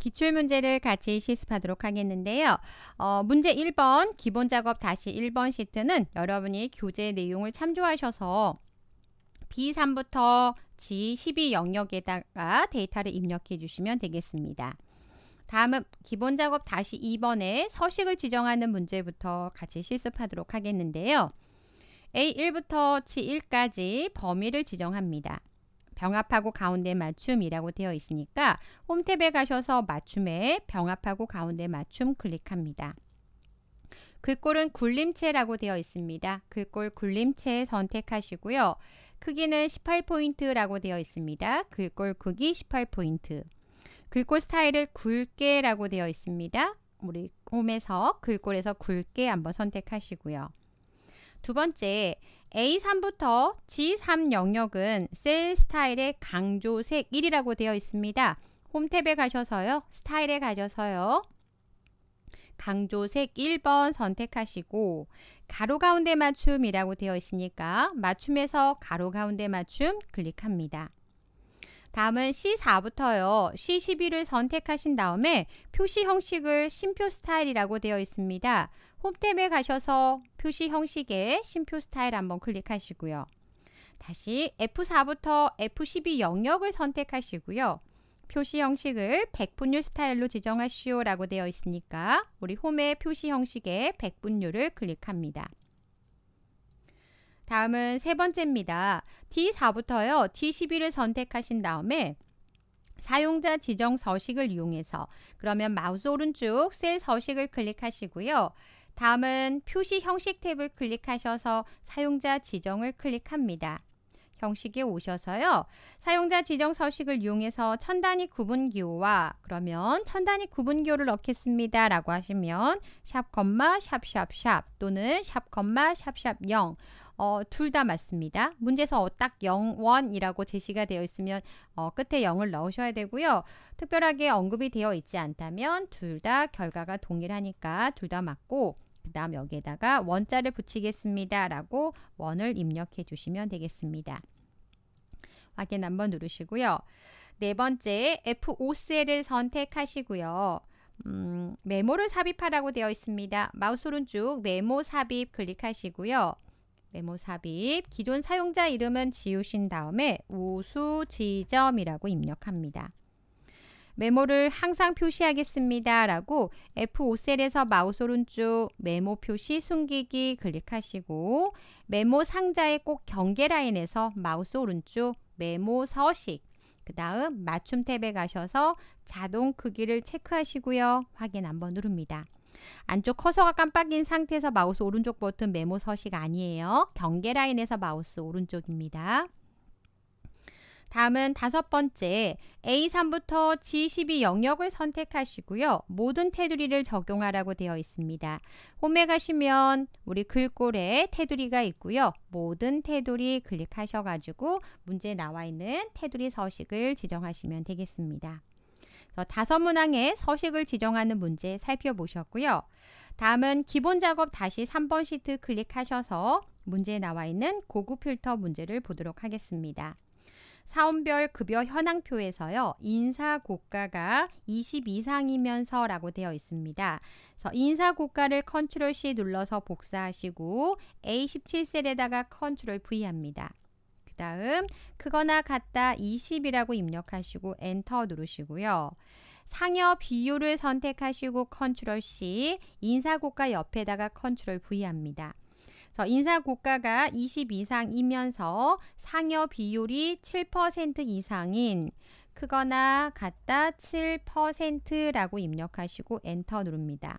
기출 문제를 같이 실습하도록 하겠는데요. 어, 문제 1번 기본 작업 다시 1번 시트는 여러분이 교재 내용을 참조하셔서 B3부터 G12 영역에다가 데이터를 입력해 주시면 되겠습니다. 다음은 기본 작업 다시 2번에 서식을 지정하는 문제부터 같이 실습하도록 하겠는데요. A1부터 G1까지 범위를 지정합니다. 병합하고 가운데 맞춤이라고 되어 있으니까 홈탭에 가셔서 맞춤에 병합하고 가운데 맞춤 클릭합니다. 글꼴은 그 굴림체라고 되어 있습니다. 글꼴 그 굴림체 선택하시고요. 크기는 18포인트라고 되어 있습니다. 글꼴 그 크기 18포인트. 글꼴 스타일을 굵게라고 되어 있습니다. 우리 홈에서 글꼴에서 굵게 한번 선택하시고요. 두 번째, A3부터 G3 영역은 셀 스타일의 강조색 1이라고 되어 있습니다. 홈탭에 가셔서요. 스타일에 가셔서요. 강조색 1번 선택하시고 가로 가운데 맞춤이라고 되어 있으니까 맞춤에서 가로 가운데 맞춤 클릭합니다. 다음은 C4부터요. C11을 선택하신 다음에 표시 형식을 심표 스타일이라고 되어 있습니다. 홈탭에 가셔서 표시 형식에 심표 스타일 한번 클릭하시고요. 다시 F4부터 F12 영역을 선택하시고요. 표시 형식을 백분율 스타일로 지정하시오 라고 되어 있으니까 우리 홈의 표시 형식에 백분율을 클릭합니다. 다음은 세 번째입니다. D4부터요. D11을 선택하신 다음에 사용자 지정 서식을 이용해서 그러면 마우스 오른쪽 셀 서식을 클릭하시고요. 다음은 표시 형식 탭을 클릭하셔서 사용자 지정을 클릭합니다. 형식에 오셔서요. 사용자 지정 서식을 이용해서 천 단위 구분 기호와 그러면 천 단위 구분 기호를 넣겠습니다. 라고 하시면 샵, 샵, 샵 또는 샵, 샵, 0 어, 둘 다 맞습니다. 문제에서 딱 0원이라고 제시가 되어 있으면 어, 끝에 0을 넣으셔야 되고요. 특별하게 언급이 되어 있지 않다면 둘 다 결과가 동일하니까 둘 다 맞고 그 다음 여기에다가 원자를 붙이겠습니다. 라고 원을 입력해 주시면 되겠습니다. 확인 한번 누르시고요. 네 번째 F5셀을 선택하시고요. 음, 메모를 삽입하라고 되어 있습니다. 마우스 오른쪽 메모 삽입 클릭하시고요. 메모 삽입, 기존 사용자 이름은 지우신 다음에 우수 지점이라고 입력합니다. 메모를 항상 표시하겠습니다. 라고 F5셀에서 마우스 오른쪽 메모 표시 숨기기 클릭하시고 메모 상자에 꼭 경계 라인에서 마우스 오른쪽 메모 서식 그 다음 맞춤 탭에 가셔서 자동 크기를 체크하시고요. 확인 한번 누릅니다. 안쪽 커서가 깜빡인 상태에서 마우스 오른쪽 버튼 메모 서식 아니에요. 경계 라인에서 마우스 오른쪽입니다. 다음은 다섯 번째 A3부터 G12 영역을 선택하시고요. 모든 테두리를 적용하라고 되어 있습니다. 홈에 가시면 우리 글꼴에 테두리가 있고요. 모든 테두리 클릭하셔가지고 문제 나와 있는 테두리 서식을 지정하시면 되겠습니다. 다섯 문항의 서식을 지정하는 문제 살펴보셨고요. 다음은 기본 작업 다시 3번 시트 클릭하셔서 문제에 나와 있는 고급 필터 문제를 보도록 하겠습니다. 사원별 급여 현황표에서요. 인사 고가가 20 이상이면서 라고 되어 있습니다. 그래서 인사 고가를 컨트롤 C 눌러서 복사하시고 A17셀에다가 컨트롤 V 합니다. 다음 그거나 같다 20이라고 입력하시고 엔터 누르시고요. 상여 비율을 선택하시고 컨트롤 C, 인사고가 옆에다가 컨트롤 V 합니다. 그래서 인사고가가 20 이상이면서 상여 비율이 7% 이상인 크거나 같다 7%라고 입력하시고 엔터 누릅니다.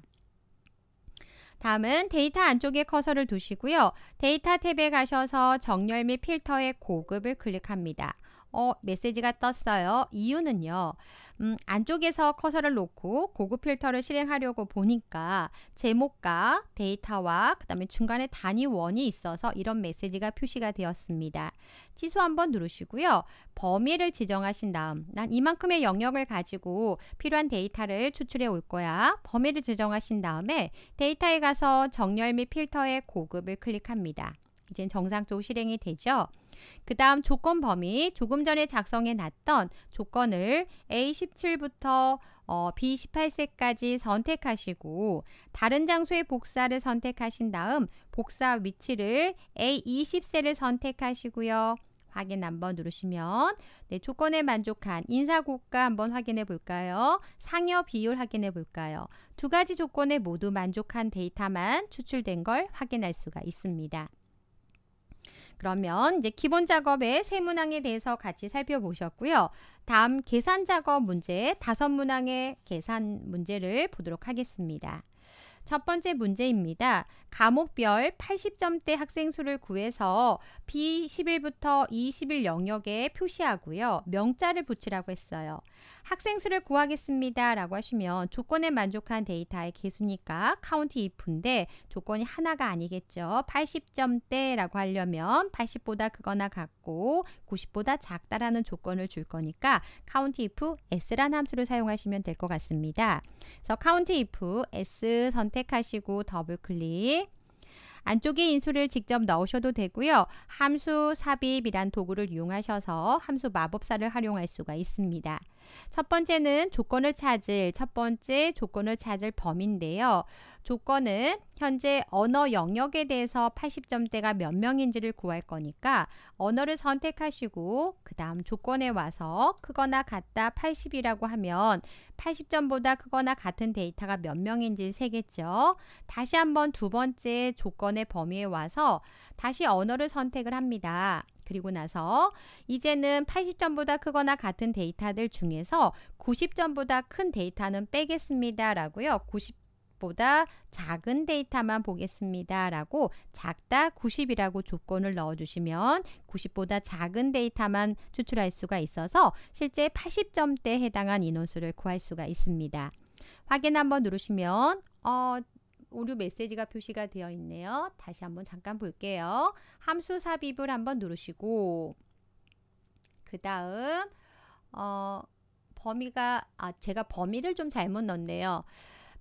다음은 데이터 안쪽에 커서를 두시고요. 데이터 탭에 가셔서 정렬 및 필터의 고급을 클릭합니다. 어, 메시지가 떴어요. 이유는요. 음, 안쪽에서 커서를 놓고 고급 필터를 실행하려고 보니까 제목과 데이터와 그 다음에 중간에 단위원이 있어서 이런 메시지가 표시가 되었습니다. 취소 한번 누르시고요. 범위를 지정하신 다음 난 이만큼의 영역을 가지고 필요한 데이터를 추출해 올 거야. 범위를 지정하신 다음에 데이터에 가서 정렬 및 필터의 고급을 클릭합니다. 이젠 정상적으로 실행이 되죠. 그 다음 조건 범위, 조금 전에 작성해 놨던 조건을 A17부터 어, B18세까지 선택하시고 다른 장소의 복사를 선택하신 다음 복사 위치를 A20세를 선택하시고요. 확인 한번 누르시면 네, 조건에 만족한 인사고가 한번 확인해 볼까요? 상여 비율 확인해 볼까요? 두 가지 조건에 모두 만족한 데이터만 추출된 걸 확인할 수가 있습니다. 그러면 이제 기본 작업의 세 문항에 대해서 같이 살펴보셨고요. 다음 계산 작업 문제 다섯 문항의 계산 문제를 보도록 하겠습니다. 첫 번째 문제입니다. 감옥별 80점대 학생 수를 구해서 B11부터 e 1 1 영역에 표시하고요. 명자를 붙이라고 했어요. 학생 수를 구하겠습니다. 라고 하시면 조건에 만족한 데이터의 개수니까 카운티 if인데 조건이 하나가 아니겠죠. 80점대라고 하려면 80보다 크거나 같고 90보다 작다라는 조건을 줄 거니까 카운티 if s란 함수를 사용하시면 될 것 같습니다. 그래서 카운티 if s 선택 선택하시고 더블 클릭. 안쪽에 인수를 직접 넣으셔도 되고요. 함수 삽입이란 도구를 이용하셔서 함수 마법사를 활용할 수가 있습니다. 첫 번째는 조건을 찾을 첫 번째 조건을 찾을 범인데요. 조건은 현재 언어 영역에 대해서 80점대가 몇 명인지를 구할 거니까 언어를 선택하시고 그 다음 조건에 와서 크거나 같다 80이라고 하면 80점보다 크거나 같은 데이터가 몇 명인지 세겠죠. 다시 한번 두 번째 조건의 범위에 와서 다시 언어를 선택을 합니다. 그리고 나서 이제는 80점보다 크거나 같은 데이터들 중에서 90점보다 큰 데이터는 빼겠습니다. 라고요. 90 보다 작은 데이터만 보겠습니다. 라고 작다 90이라고 조건을 넣어주시면 90보다 작은 데이터만 추출할 수가 있어서 실제 80점대에 해당한 인원수를 구할 수가 있습니다. 확인 한번 누르시면 어, 오류 메시지가 표시가 되어 있네요. 다시 한번 잠깐 볼게요. 함수 삽입을 한번 누르시고 그 다음 어, 범위가 아 제가 범위를 좀 잘못 넣었네요.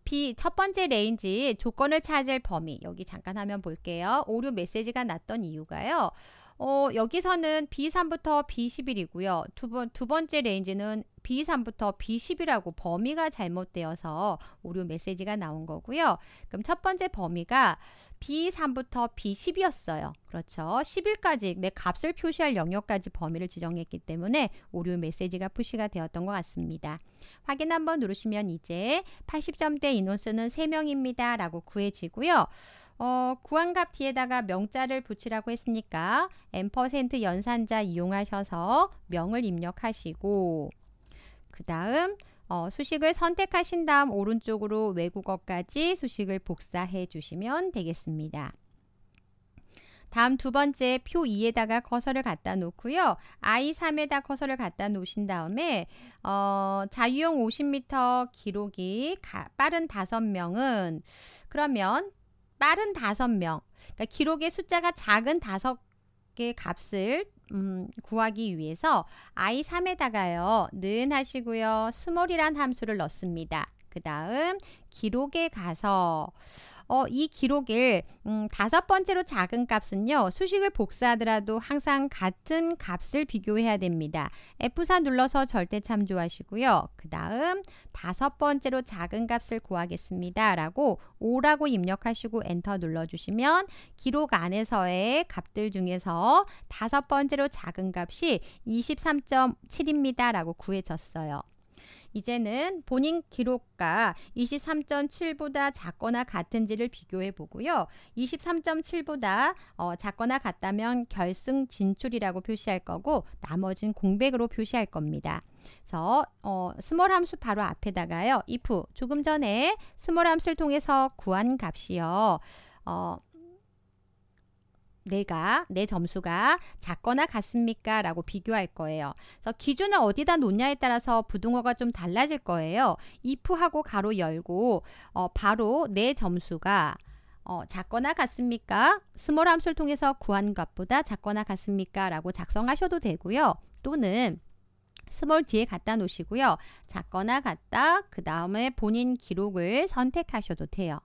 B 첫 번째 레인지 조건을 찾을 범위 여기 잠깐 화면 볼게요. 오류 메시지가 났던 이유가요. 어, 여기서는 B3부터 B11이고요. 두, 번, 두 번째 레인지는 B3부터 B10이라고 범위가 잘못되어서 오류 메시지가 나온 거고요. 그럼 첫 번째 범위가 B3부터 B10이었어요. 그렇죠. 10일까지 내 값을 표시할 영역까지 범위를 지정했기 때문에 오류 메시지가 표시가 되었던 것 같습니다. 확인 한번 누르시면 이제 80점대 인원수는 3명입니다. 라고 구해지고요. 어, 구한값 뒤에다가 명자를 붙이라고 했으니까 n% 연산자 이용하셔서 명을 입력하시고 그 다음 어, 수식을 선택하신 다음 오른쪽으로 외국어까지 수식을 복사해 주시면 되겠습니다. 다음 두 번째 표 2에다가 커서를 갖다 놓고요. I3에다 커서를 갖다 놓으신 다음에 어, 자유형 50m 기록이 가, 빠른 5명은 그러면 빠른 다섯 명 그러니까 기록의 숫자가 작은 다섯 개 값을 음, 구하기 위해서 i3에다가요 는 하시고요 스몰이란 함수를 넣습니다. 그 다음 기록에 가서 어, 이 기록일 음, 다섯 번째로 작은 값은요. 수식을 복사하더라도 항상 같은 값을 비교해야 됩니다. F4 눌러서 절대 참조하시고요. 그 다음 다섯 번째로 작은 값을 구하겠습니다. 라고 5라고 입력하시고 엔터 눌러주시면 기록 안에서의 값들 중에서 다섯 번째로 작은 값이 23.7입니다. 라고 구해졌어요. 이제는 본인 기록과 23.7보다 작거나 같은지를 비교해 보고요. 23.7보다 어, 작거나 같다면 결승 진출이라고 표시할 거고 나머진 공백으로 표시할 겁니다. 그래서 어, 스몰 함수 바로 앞에다가요. if 조금 전에 스몰 함수를 통해서 구한 값이요. 어, 내가 내 점수가 작거나 같습니까? 라고 비교할 거예요. 그래서 기준을 어디다 놓냐에 따라서 부등호가 좀 달라질 거예요. if하고 가로 열고 어, 바로 내 점수가 어, 작거나 같습니까? 스몰 함수를 통해서 구한 것보다 작거나 같습니까? 라고 작성하셔도 되고요. 또는 스몰 뒤에 갖다 놓으시고요. 작거나 같다. 그 다음에 본인 기록을 선택하셔도 돼요.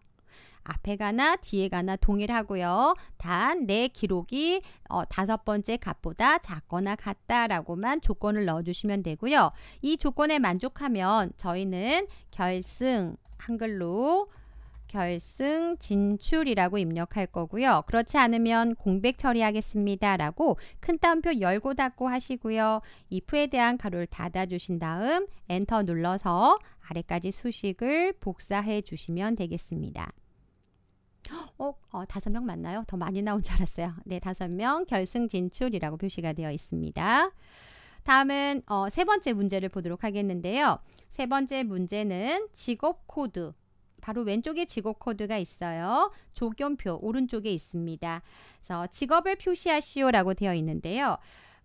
앞에 가나 뒤에 가나 동일하고요. 단 내 기록이 어, 다섯 번째 값보다 작거나 같다라고만 조건을 넣어주시면 되고요. 이 조건에 만족하면 저희는 결승 한글로 결승 진출이라고 입력할 거고요. 그렇지 않으면 공백 처리하겠습니다. 라고 큰 따옴표 열고 닫고 하시고요. if에 대한 가로를 닫아주신 다음 엔터 눌러서 아래까지 수식을 복사해 주시면 되겠습니다. 어, 어, 다섯 명 맞나요? 더 많이 나온 줄 알았어요. 네, 다섯 명 결승 진출이라고 표시가 되어 있습니다. 다음은 어, 세 번째 문제를 보도록 하겠는데요. 세 번째 문제는 직업 코드. 바로 왼쪽에 직업 코드가 있어요. 조견표 오른쪽에 있습니다. 그래서 직업을 표시하시오라고 되어 있는데요.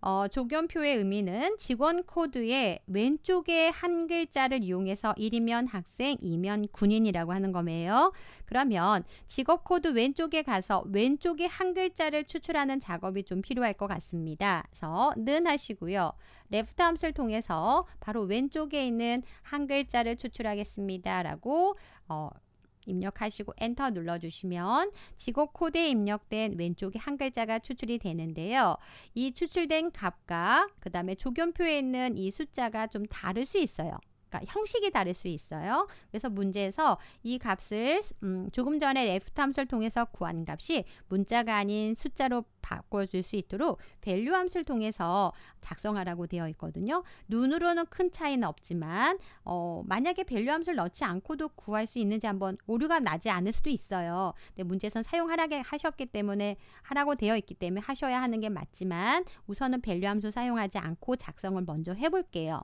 어, 조견표의 의미는 직원 코드의 왼쪽에 한 글자를 이용해서 1이면 학생, 2면 군인이라고 하는 거예요. 그러면 직업 코드 왼쪽에 가서 왼쪽에 한 글자를 추출하는 작업이 좀 필요할 것 같습니다. 그래서 는 하시고요. 레프트 함수를 통해서 바로 왼쪽에 있는 한 글자를 추출하겠습니다. 라고 어, 입력하시고 엔터 눌러주시면 직업 코드에 입력된 왼쪽에 한 글자가 추출이 되는데요. 이 추출된 값과 그 다음에 조견표에 있는 이 숫자가 좀 다를 수 있어요. 그러니까 형식이 다를 수 있어요. 그래서 문제에서 이 값을 음, 조금 전에 l e f 함수를 통해서 구한 값이 문자가 아닌 숫자로 바꿔줄 수 있도록 value 함수를 통해서 작성하라고 되어 있거든요. 눈으로는 큰 차이는 없지만 어, 만약에 value 함수를 넣지 않고도 구할 수 있는지 한번 오류가 나지 않을 수도 있어요. 근데 문제에선 사용하라게 하셨기 때문에 하라고 되어 있기 때문에 하셔야 하는 게 맞지만 우선은 value 함수 사용하지 않고 작성을 먼저 해볼게요.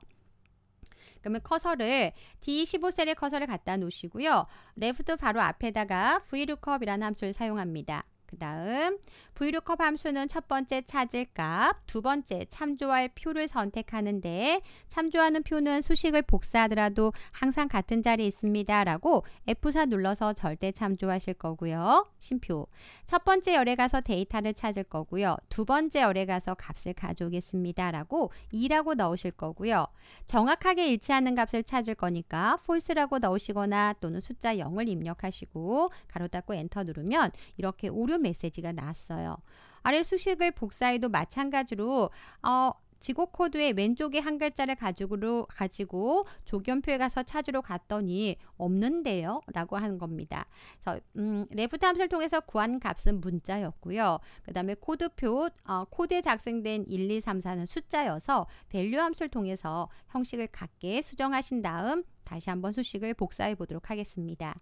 그러면 커서를 D15셀의 커서를 갖다 놓으시고요. 레프트 바로 앞에다가 vlookup 이라는 함수를 사용합니다. 그 다음 VLOOKUP 함수는 첫 번째 찾을 값, 두 번째 참조할 표를 선택하는데 참조하는 표는 수식을 복사하더라도 항상 같은 자리에 있습니다. 라고 F4 눌러서 절대 참조하실 거고요. 심표. 첫 번째 열에 가서 데이터를 찾을 거고요. 두 번째 열에 가서 값을 가져오겠습니다. 라고 2라고 넣으실 거고요. 정확하게 일치하는 값을 찾을 거니까 false라고 넣으시거나 또는 숫자 0을 입력하시고 가로 닫고 엔터 누르면 이렇게 오류 메시지가 나왔어요. 있어요. 아래 수식을 복사해도 마찬가지로 어, 지곡 코드의 왼쪽에 한 글자를 가지고, 가지고 조견표에 가서 찾으러 갔더니 없는데요 라고 하는 겁니다 그래서 음, 레프트 함수를 통해서 구한 값은 문자였고요 그 다음에 코드표 어, 코드에 작성된 1, 2, 3, 4는 숫자여서 밸류 함수를 통해서 형식을 같게 수정하신 다음 다시 한번 수식을 복사해 보도록 하겠습니다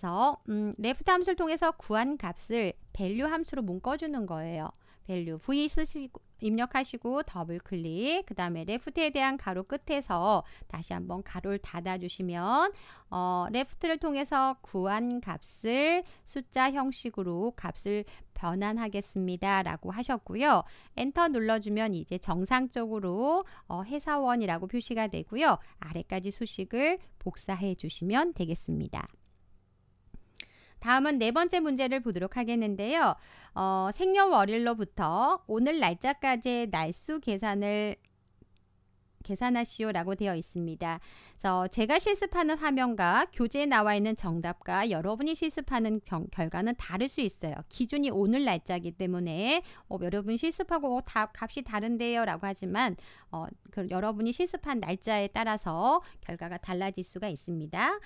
그래서 음, left 함수를 통해서 구한 값을 value 함수로 묶어주는 거예요. value v 쓰시고 입력하시고 더블 클릭 그 다음에 레프트에 대한 가로 끝에서 다시 한번 가로를 닫아 주시면 어, 레프트를 통해서 구한 값을 숫자 형식으로 값을 변환하겠습니다 라고 하셨고요 엔터 눌러주면 이제 정상적으로 어, 해사원이라고 표시가 되고요 아래까지 수식을 복사해 주시면 되겠습니다 다음은 네 번째 문제를 보도록 하겠는데요. 어, 생년월일로부터 오늘 날짜까지의 날수 계산을 계산하시오 라고 되어 있습니다. 그래서 제가 실습하는 화면과 교재에 나와 있는 정답과 여러분이 실습하는 경, 결과는 다를 수 있어요. 기준이 오늘 날짜이기 때문에 어, 여러분 실습하고 다, 값이 다른데요 라고 하지만 어, 그, 여러분이 실습한 날짜에 따라서 결과가 달라질 수가 있습니다.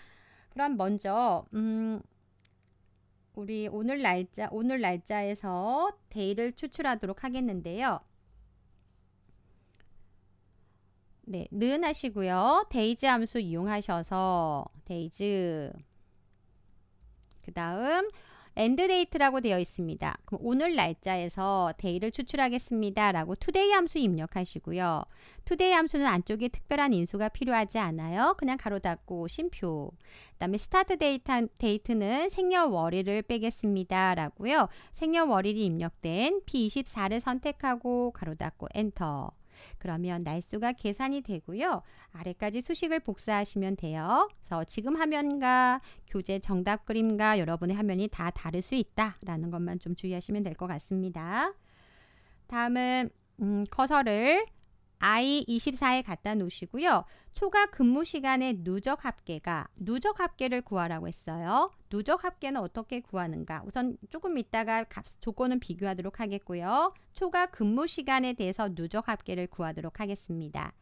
그럼 먼저 음, 우리 오늘 날짜 오늘 날짜에서 데이를 추출하도록 하겠는데요. 네, 는 하시고요. 데이즈 함수 이용하셔서 데이즈 그 다음 엔드데이트라고 되어 있습니다. 그럼 오늘 날짜에서 데이를 추출하겠습니다. 라고 투데이 함수 입력하시고요. 투데이 함수는 안쪽에 특별한 인수가 필요하지 않아요. 그냥 가로 닫고 심표그 다음에 스타트 데이트, 데이트는 생년월일을 빼겠습니다. 라고요. 생년월일이 입력된 P24를 선택하고 가로 닫고 엔터. 그러면 날수가 계산이 되고요. 아래까지 수식을 복사하시면 돼요. 그래서 지금 화면과 교재 정답 그림과 여러분의 화면이 다 다를 수 있다라는 것만 좀 주의하시면 될 것 같습니다. 다음은 음, 커서를 I24에 갖다 놓으시고요. 초과 근무 시간의 누적 합계가 누적 합계를 구하라고 했어요. 누적 합계는 어떻게 구하는가? 우선 조금 있다가 값, 조건은 비교하도록 하겠고요. 초과 근무 시간에 대해서 누적 합계를 구하도록 하겠습니다.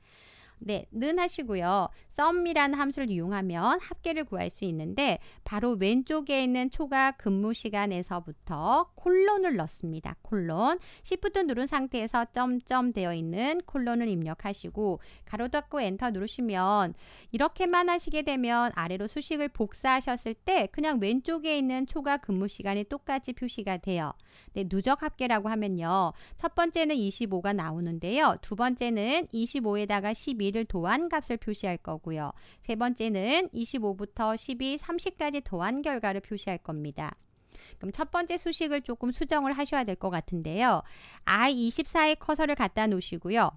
네, 는 하시고요. 썸이라는 함수를 이용하면 합계를 구할 수 있는데 바로 왼쪽에 있는 초과 근무 시간에서부터 콜론을 넣습니다. 콜론 시프트 누른 상태에서 점점 되어 있는 콜론을 입력하시고 가로 닫고 엔터 누르시면 이렇게만 하시게 되면 아래로 수식을 복사하셨을 때 그냥 왼쪽에 있는 초과 근무 시간이 똑같이 표시가 돼요. 네, 누적 합계라고 하면요. 첫 번째는 25가 나오는데요. 두 번째는 25에다가 12를 도안 값을 표시할 거고 거고요. 세 번째는 25부터 12, 30까지 더한 결과를 표시할 겁니다. 그럼 첫 번째 수식을 조금 수정을 하셔야 될 것 같은데요. I24에 커서를 갖다 놓으시고요.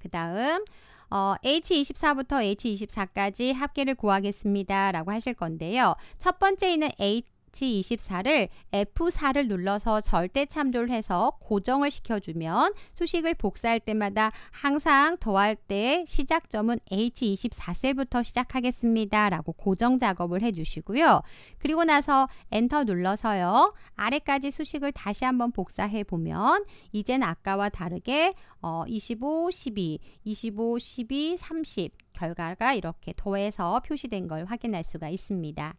그 다음 어, H24부터 H24까지 합계를 구하겠습니다. 라고 하실 건데요. 첫 번째에는 H H24를 F4를 눌러서 절대 참조를 해서 고정을 시켜주면 수식을 복사할 때마다 항상 더할 때 시작점은 H24셀부터 시작하겠습니다. 라고 고정 작업을 해주시고요. 그리고 나서 엔터 눌러서요. 아래까지 수식을 다시 한번 복사해 보면 이젠 아까와 다르게 어, 25, 12, 25, 12, 30 결과가 이렇게 더해서 표시된 걸 확인할 수가 있습니다.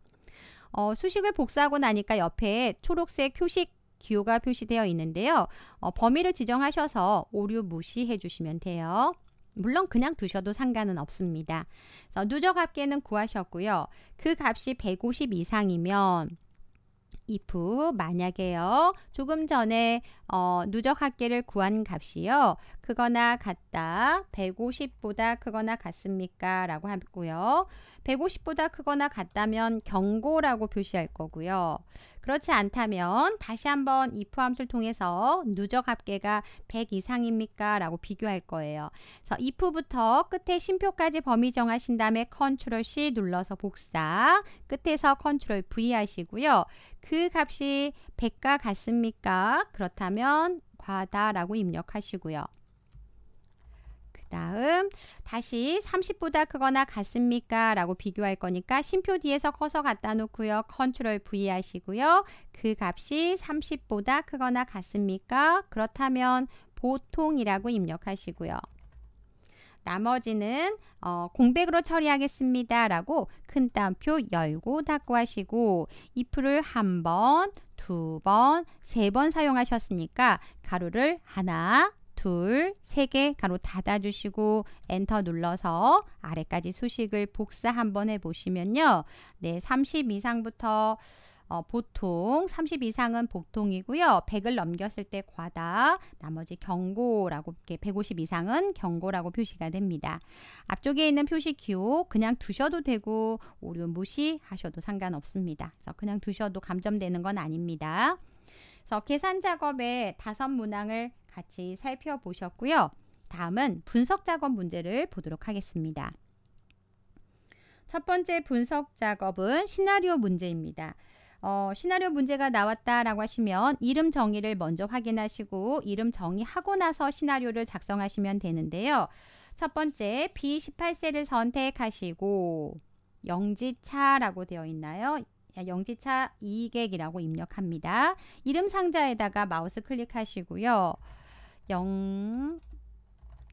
어, 수식을 복사하고 나니까 옆에 초록색 표식 기호가 표시되어 있는데요. 어, 범위를 지정하셔서 오류 무시해 주시면 돼요. 물론 그냥 두셔도 상관은 없습니다. 누적 합계는 구하셨고요. 그 값이 150 이상이면 if 만약에요. 조금 전에 어, 누적 합계를 구한 값이요. 그거나 같다. 150보다 크거나 같습니까? 라고 하고요. 150보다 크거나 같다면 경고라고 표시할 거고요. 그렇지 않다면 다시 한번 if 함수를 통해서 누적 합계가 100 이상입니까? 라고 비교할 거예요. 그래서 if부터 끝에 심표까지 범위 정하신 다음에 컨트롤 C 눌러서 복사 끝에서 컨트롤 V 하시고요. 그 값이 100과 같습니까? 그렇다면 과다라고 입력하시고요. 다음 다시 30보다 크거나 같습니까? 라고 비교할 거니까 심표 뒤에서 커서 갖다 놓고요. 컨트롤 V 하시고요. 그 값이 30보다 크거나 같습니까? 그렇다면 보통이라고 입력하시고요. 나머지는 어, 공백으로 처리하겠습니다. 라고 큰 따옴표 열고 닫고 하시고 if를 한 번, 두 번, 세 번 사용하셨으니까 가로를 하나, 둘, 세 개 가로 닫아주시고 엔터 눌러서 아래까지 수식을 복사 한번 해보시면요. 네, 30 이상부터 어, 보통 30 이상은 보통이고요. 100을 넘겼을 때 과다, 나머지 경고라고 이렇게 150 이상은 경고라고 표시가 됩니다. 앞쪽에 있는 표시 기호 그냥 두셔도 되고 오류 무시하셔도 상관없습니다. 그래서 그냥 두셔도 감점되는 건 아닙니다. 그래서 계산 작업에 다섯 문항을 같이 살펴보셨고요. 다음은 분석 작업 문제를 보도록 하겠습니다. 첫 번째 분석 작업은 시나리오 문제입니다. 어, 시나리오 문제가 나왔다라고 하시면 이름 정의를 먼저 확인하시고 이름 정의하고 나서 시나리오를 작성하시면 되는데요. 첫 번째 B18세를 선택하시고 영지차라고 되어 있나요? 영지차 이익액이라고 입력합니다. 이름 상자에다가 마우스 클릭하시고요. 영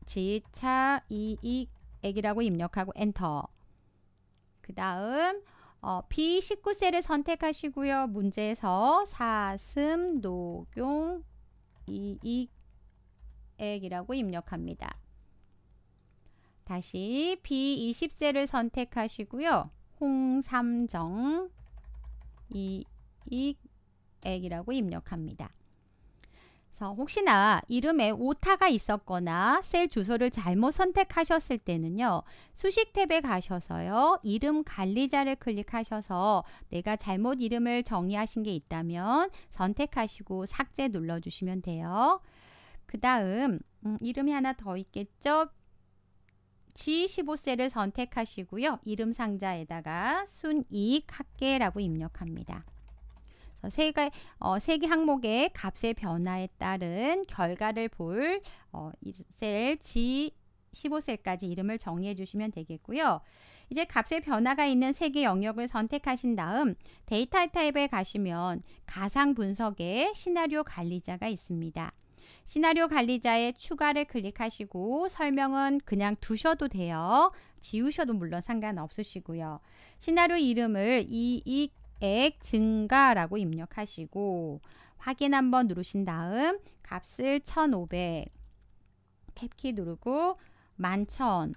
지차 이익액이라고 입력하고 엔터 그 다음 어, B19셀을 선택하시고요. 문제에서 사슴 녹용 이익액이라고 입력합니다. 다시 B20셀을 선택하시고요. 홍삼정 이익액이라고 입력합니다. 그래서 혹시나 이름에 오타가 있었거나 셀 주소를 잘못 선택하셨을 때는요. 수식 탭에 가셔서요. 이름 관리자를 클릭하셔서 내가 잘못 이름을 정의하신 게 있다면 선택하시고 삭제 눌러주시면 돼요. 그 다음 음, 이름이 하나 더 있겠죠? G15셀을 선택하시고요. 이름 상자에다가 순이익 학계라고 입력합니다. 세, 개, 어, 세 어, 항목의 값의 변화에 따른 결과를 볼 어, 셀 G 15셀까지 이름을 정의해 주시면 되겠고요. 이제 값의 변화가 있는 세 개 영역을 선택하신 다음 데이터 타입에 가시면 가상 분석의 시나리오 관리자가 있습니다. 시나리오 관리자의 추가를 클릭하시고 설명은 그냥 두셔도 돼요. 지우셔도 물론 상관없으시고요. 시나리오 이름을 이, 이액 증가라고 입력하시고 확인 한번 누르신 다음 값을 1500 탭키 누르고 11,000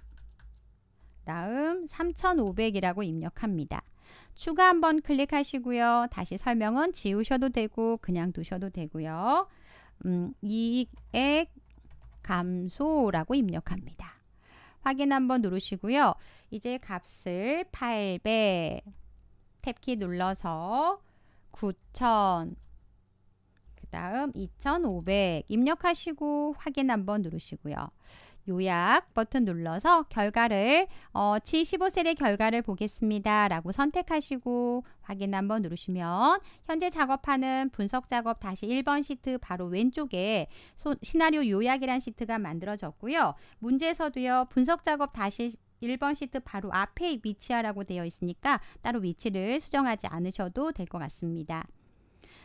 다음 3,500이라고 입력합니다. 추가 한번 클릭하시고요. 다시 설명은 지우셔도 되고 그냥 두셔도 되고요. 음, 이익액 감소라고 입력합니다. 확인 한번 누르시고요. 이제 값을 800 탭키 눌러서 9,000, 그 다음 2,500 입력하시고 확인 한번 누르시고요. 요약 버튼 눌러서 결과를 어, 75셀의 결과를 보겠습니다 라고 선택하시고 확인 한번 누르시면 현재 작업하는 분석 작업 다시 1번 시트 바로 왼쪽에 소, 시나리오 요약이란 시트가 만들어졌고요 문제에서도요 분석 작업 다시 1번 시트 바로 앞에 위치하라고 되어 있으니까 따로 위치를 수정하지 않으셔도 될 것 같습니다.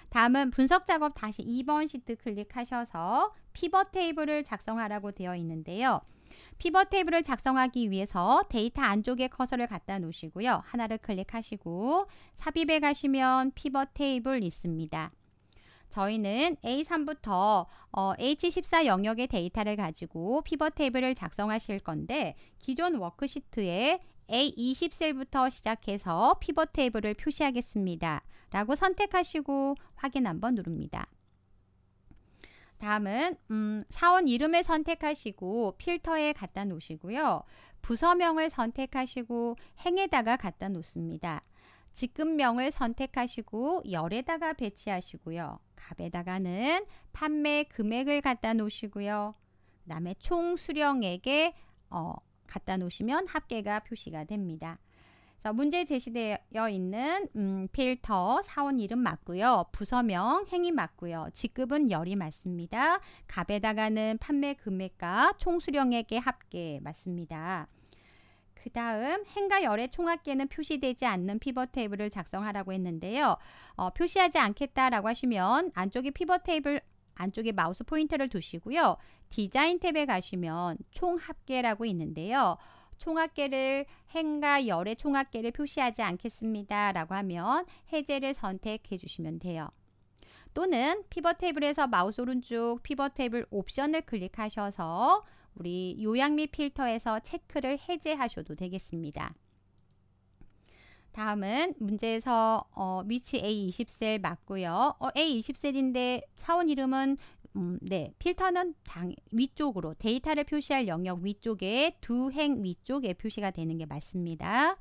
다음은 분석 작업 다시 2번 시트 클릭하셔서 피벗 테이블을 작성하라고 되어 있는데요. 피벗 테이블을 작성하기 위해서 데이터 안쪽에 커서를 갖다 놓으시고요. 하나를 클릭하시고 삽입에 가시면 피벗 테이블 있습니다. 저희는 A3부터 어, H14 영역의 데이터를 가지고 피벗 테이블을 작성하실 건데 기존 워크시트에 A20 셀부터 시작해서 피벗 테이블을 표시하겠습니다. 라고 선택하시고 확인 한번 누릅니다. 다음은 음, 사원 이름을 선택하시고 필터에 갖다 놓으시고요. 부서명을 선택하시고 행에다가 갖다 놓습니다. 직급명을 선택하시고 열에다가 배치하시고요. 갑에다가는 판매 금액을 갖다 놓으시고요. 그 다음에 총 수령액에 어, 갖다 놓으시면 합계가 표시가 됩니다. 문제 제시되어 있는 음, 필터 사원 이름 맞고요. 부서명 행위 맞고요. 직급은 열이 맞습니다. 갑에다가는 판매 금액과 총 수령액의 합계 맞습니다. 그 다음 행과 열의 총합계는 표시되지 않는 피벗 테이블을 작성하라고 했는데요. 어, 표시하지 않겠다라고 하시면 안쪽에 피벗 테이블 안쪽에 마우스 포인터를 두시고요. 디자인 탭에 가시면 총합계라고 있는데요. 총합계를 행과 열의 총합계를 표시하지 않겠습니다. 라고 하면 해제를 선택해 주시면 돼요. 또는 피벗 테이블에서 마우스 오른쪽 피벗 테이블 옵션을 클릭하셔서 우리 요약 및 필터에서 체크를 해제하셔도 되겠습니다. 다음은 문제에서 어, 위치 A20셀 맞고요. 어, A20셀인데 사원 이름은 음, 네, 필터는 당, 위쪽으로 데이터를 표시할 영역 위쪽에 두 행 위쪽에 표시가 되는 게 맞습니다.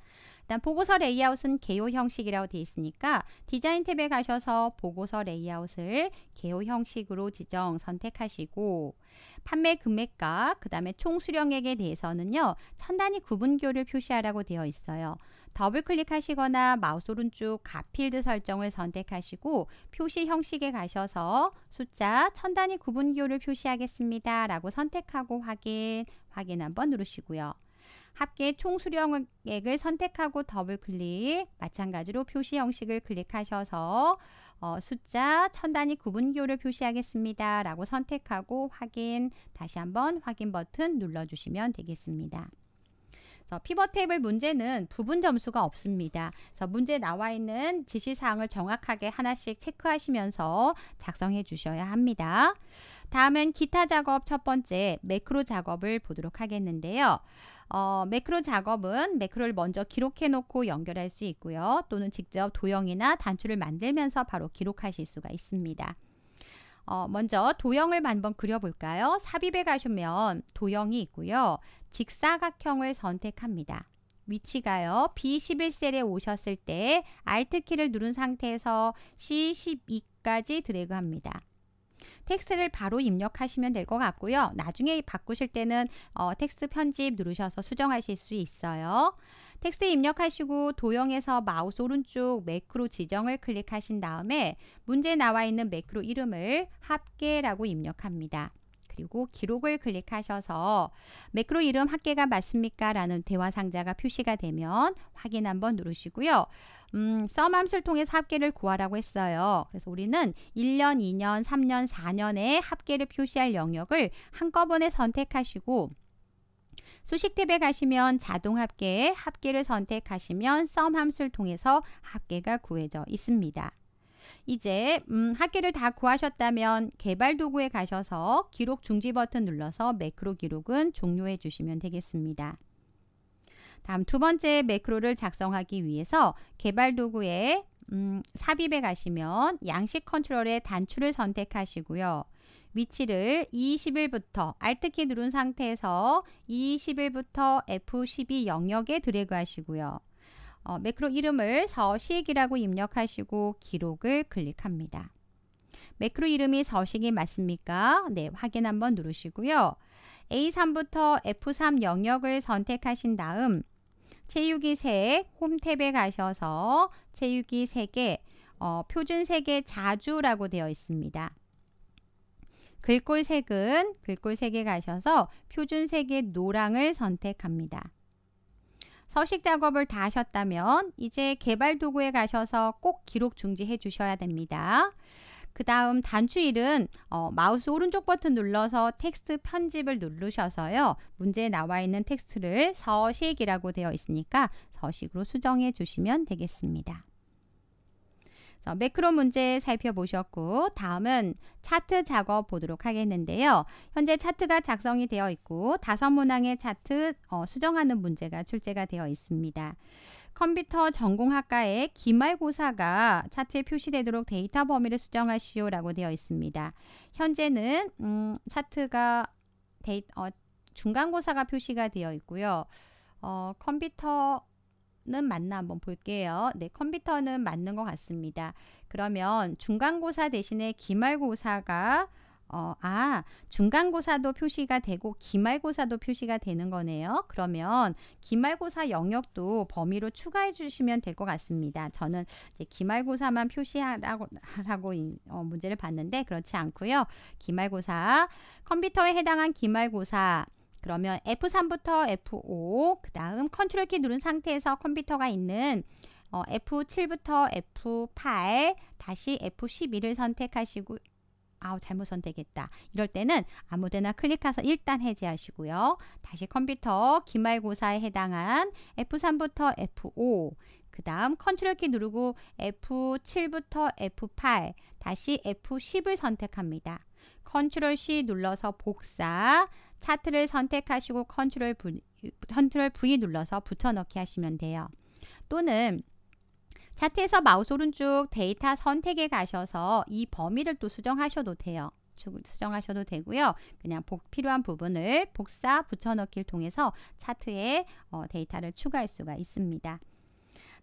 일단 보고서 레이아웃은 개요 형식이라고 되어 있으니까 디자인 탭에 가셔서 보고서 레이아웃을 개요 형식으로 지정 선택하시고 판매 금액과 그 다음에 총 수령액에 대해서는요. 천단위 구분교를 표시하라고 되어 있어요. 더블 클릭하시거나 마우스 오른쪽 가필드 설정을 선택하시고 표시 형식에 가셔서 숫자 천단위 구분교를 표시하겠습니다. 라고 선택하고 확인, 확인 한번 누르시고요. 합계 총 수령액을 선택하고 더블 클릭, 마찬가지로 표시 형식을 클릭하셔서 어, 숫자 천 단위 구분기호를 표시하겠습니다. 라고 선택하고 확인, 다시 한번 확인 버튼 눌러주시면 되겠습니다. 피벗 테이블 문제는 부분 점수가 없습니다. 그래서 문제 에 나와 있는 지시사항을 정확하게 하나씩 체크하시면서 작성해 주셔야 합니다. 다음은 기타 작업 첫 번째 매크로 작업을 보도록 하겠는데요. 어, 매크로 작업은 매크로를 먼저 기록해 놓고 연결할 수 있고요. 또는 직접 도형이나 단추를 만들면서 바로 기록하실 수가 있습니다. 어, 먼저 도형을 한번 그려볼까요? 삽입에 가시면 도형이 있고요. 직사각형을 선택합니다. 위치가요. B11셀에 오셨을 때 Alt키를 누른 상태에서 C12까지 드래그합니다. 텍스트를 바로 입력하시면 될 것 같고요. 나중에 바꾸실 때는 어, 텍스트 편집 누르셔서 수정하실 수 있어요. 텍스트 입력하시고 도형에서 마우스 오른쪽 매크로 지정을 클릭하신 다음에 문제 나와 있는 매크로 이름을 합계라고 입력합니다. 그리고 기록을 클릭하셔서 매크로 이름 합계가 맞습니까? 라는 대화 상자가 표시가 되면 확인 한번 누르시고요. 음, 썸 함수를 통해서 합계를 구하라고 했어요. 그래서 우리는 1년, 2년, 3년, 4년의 합계를 표시할 영역을 한꺼번에 선택하시고 수식 탭에 가시면 자동 합계에 합계를 선택하시면 sum 함수를 통해서 합계가 구해져 있습니다. 이제 음, 학기를 다 구하셨다면 개발 도구에 가셔서 기록 중지 버튼 눌러서 매크로 기록은 종료해 주시면 되겠습니다. 다음 두 번째 매크로를 작성하기 위해서 개발 도구에 음, 삽입에 가시면 양식 컨트롤의 단추를 선택하시고요. 위치를 21부터 Alt키 누른 상태에서 21부터 F12 영역에 드래그 하시고요. 어, 매크로 이름을 서식이라고 입력하시고 기록을 클릭합니다. 매크로 이름이 서식이 맞습니까? 네, 확인 한번 누르시고요. A3부터 F3 영역을 선택하신 다음 체육이 색 홈탭에 가셔서 체육이 색개 어, 표준 색개 자주라고 되어 있습니다. 글꼴 색은 글꼴 색에 가셔서 표준 색의 노랑을 선택합니다. 서식 작업을 다 하셨다면 이제 개발 도구에 가셔서 꼭 기록 중지해 주셔야 됩니다. 그 다음 단추일은 어, 마우스 오른쪽 버튼 눌러서 텍스트 편집을 누르셔서요. 문제에 나와 있는 텍스트를 서식이라고 되어 있으니까 서식으로 수정해 주시면 되겠습니다. 매크로 문제 살펴보셨고 다음은 차트 작업 보도록 하겠는데요. 현재 차트가 작성이 되어 있고 다섯 문항의 차트 어, 수정하는 문제가 출제가 되어 있습니다. 컴퓨터 전공학과의 기말고사가 차트에 표시되도록 데이터 범위를 수정하시오 라고 되어 있습니다. 현재는 음, 차트가 데이, 어, 중간고사가 표시가 되어 있고요. 어, 컴퓨터 는 맞나 한번 볼게요. 네, 컴퓨터는 맞는 것 같습니다. 그러면 중간고사 대신에 기말고사가 어, 아, 중간고사도 표시가 되고 기말고사도 표시가 되는 거네요. 그러면 기말고사 영역도 범위로 추가해 주시면 될 것 같습니다. 저는 이제 기말고사만 표시하라고 하라고 어, 문제를 봤는데 그렇지 않고요. 기말고사, 컴퓨터에 해당한 기말고사 그러면 F3부터 F5, 그 다음 컨트롤 키 누른 상태에서 컴퓨터가 있는 어, F7부터 F8, 다시 F12를 선택하시고 아우 잘못 선택했다. 이럴 때는 아무데나 클릭해서 일단 해제하시고요. 다시 컴퓨터 기말고사에 해당한 F3부터 F5 그 다음 컨트롤 키 누르고 F7부터 F8 다시 F10을 선택합니다. 컨트롤 C 눌러서 복사 차트를 선택하시고 컨트롤 V, 컨트롤 v 눌러서 붙여넣기 하시면 돼요. 또는 차트에서 마우스 오른쪽 데이터 선택에 가셔서 이 범위를 또 수정하셔도 돼요. 수정하셔도 되고요. 그냥 복, 필요한 부분을 복사 붙여넣기를 통해서 차트에 어, 데이터를 추가할 수가 있습니다.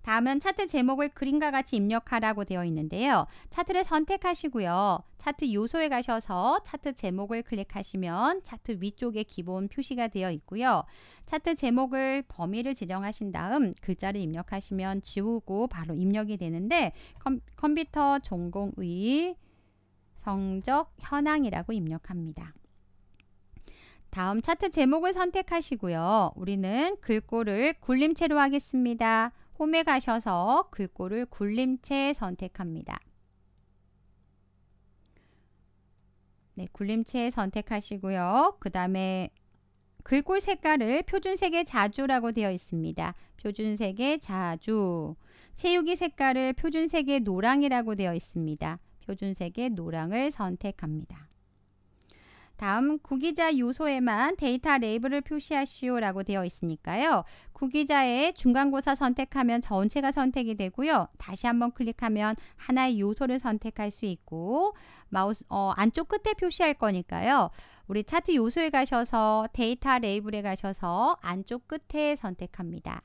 다음은 차트 제목을 그림과 같이 입력하라고 되어 있는데요. 차트를 선택하시고요. 차트 요소에 가셔서 차트 제목을 클릭하시면 차트 위쪽에 기본 표시가 되어 있고요. 차트 제목을 범위를 지정하신 다음 글자를 입력하시면 지우고 바로 입력이 되는데 컴, 퓨터 전공의 성적 현황이라고 입력합니다. 다음 차트 제목을 선택하시고요. 우리는 글꼴을 굴림체로 하겠습니다. 홈에 가셔서 글꼴을 굴림체 선택합니다. 네, 굴림체 선택하시고요. 그 다음에 글꼴 색깔을 표준색의 자주라고 되어 있습니다. 표준색의 자주. 채우기 색깔을 표준색의 노랑이라고 되어 있습니다. 표준색의 노랑을 선택합니다. 다음 구기자 요소에만 데이터 레이블을 표시하시오라고 되어 있으니까요. 구기자의 중간고사 선택하면 전체가 선택이 되고요. 다시 한번 클릭하면 하나의 요소를 선택할 수 있고 마우스 어, 안쪽 끝에 표시할 거니까요. 우리 차트 요소에 가셔서 데이터 레이블에 가셔서 안쪽 끝에 선택합니다.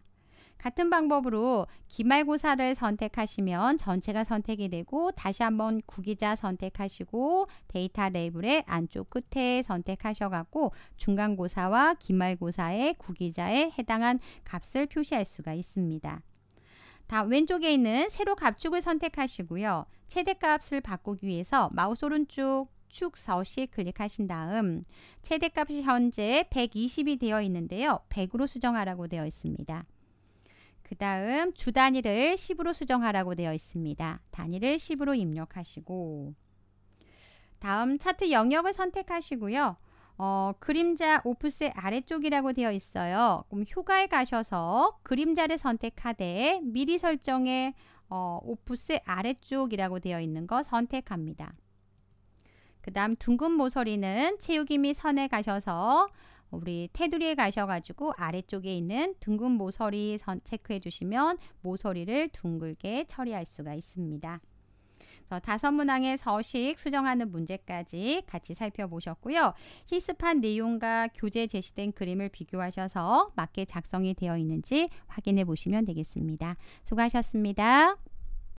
같은 방법으로 기말고사를 선택하시면 전체가 선택이 되고 다시 한번 구기자 선택하시고 데이터 레이블의 안쪽 끝에 선택하셔갖고 중간고사와 기말고사의 구기자에 해당한 값을 표시할 수가 있습니다. 다 왼쪽에 있는 세로 값축을 선택하시고요. 최대값을 바꾸기 위해서 마우스 오른쪽 축 서식 클릭하신 다음 최대값이 현재 120이 되어 있는데요. 100으로 수정하라고 되어 있습니다. 그 다음 주 단위를 10으로 수정하라고 되어 있습니다. 단위를 10으로 입력하시고 다음 차트 영역을 선택하시고요. 어, 그림자 오프셋 아래쪽이라고 되어 있어요. 그럼 효과에 가셔서 그림자를 선택하되 미리 설정해 어, 오프셋 아래쪽이라고 되어 있는 거 선택합니다. 그 다음 둥근 모서리는 채우기 및 선에 가셔서 우리 테두리에 가셔가지고 아래쪽에 있는 둥근 모서리 선 체크해 주시면 모서리를 둥글게 처리할 수가 있습니다. 다섯 문항의 서식 수정하는 문제까지 같이 살펴보셨고요. 실습한 내용과 교재 제시된 그림을 비교하셔서 맞게 작성이 되어 있는지 확인해 보시면 되겠습니다. 수고하셨습니다.